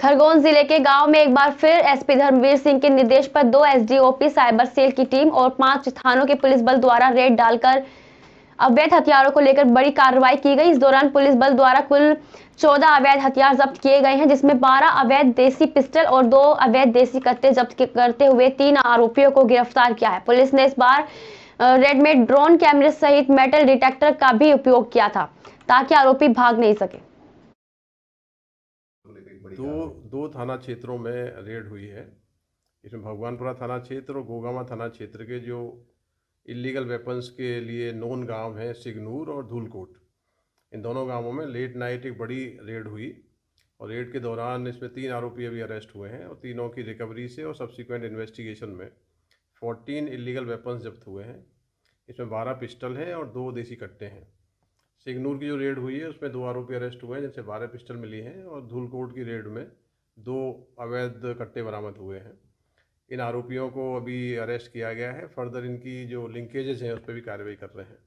खरगोन जिले के गांव में एक बार फिर एसपी धर्मवीर सिंह के निर्देश पर दो एसडीओपी साइबर सेल की टीम और पांच थानों के पुलिस बल द्वारा रेड डालकर अवैध हथियारों को लेकर बड़ी कार्रवाई की गई इस दौरान पुलिस बल द्वारा कुल 14 अवैध हथियार जब्त किए गए हैं जिसमें 12 अवैध देसी पिस्टल और दो अवैध देसी कत्ते जब्त करते हुए तीन आरोपियों को गिरफ्तार किया है पुलिस ने इस बार रेडमेड ड्रोन कैमरे सहित मेटल डिटेक्टर का भी उपयोग किया था ताकि आरोपी भाग नहीं सके दो दो थाना क्षेत्रों में रेड हुई है इसमें भगवानपुरा थाना क्षेत्र और गोगामा थाना क्षेत्र के जो इलीगल वेपन्स के लिए नोन गांव हैं सिगनूर और धूलकोट इन दोनों गांवों में लेट नाइट एक बड़ी रेड हुई और रेड के दौरान इसमें तीन आरोपी अभी अरेस्ट हुए हैं और तीनों की रिकवरी से और सब्सिक्वेंट इन्वेस्टिगेशन में फोर्टीन इलीगल वेपन्स जब्त हुए हैं इसमें बारह पिस्टल हैं और दो देसी कट्टे हैं सिगनूर की जो रेड हुई है उसमें दो आरोपी अरेस्ट हुए हैं जिनसे बारह पिस्टल मिली हैं और धूलकोट की रेड में दो अवैध कट्टे बरामद हुए हैं इन आरोपियों को अभी अरेस्ट किया गया है फर्दर इनकी जो लिंकेजेस हैं उस पर भी कार्रवाई कर रहे हैं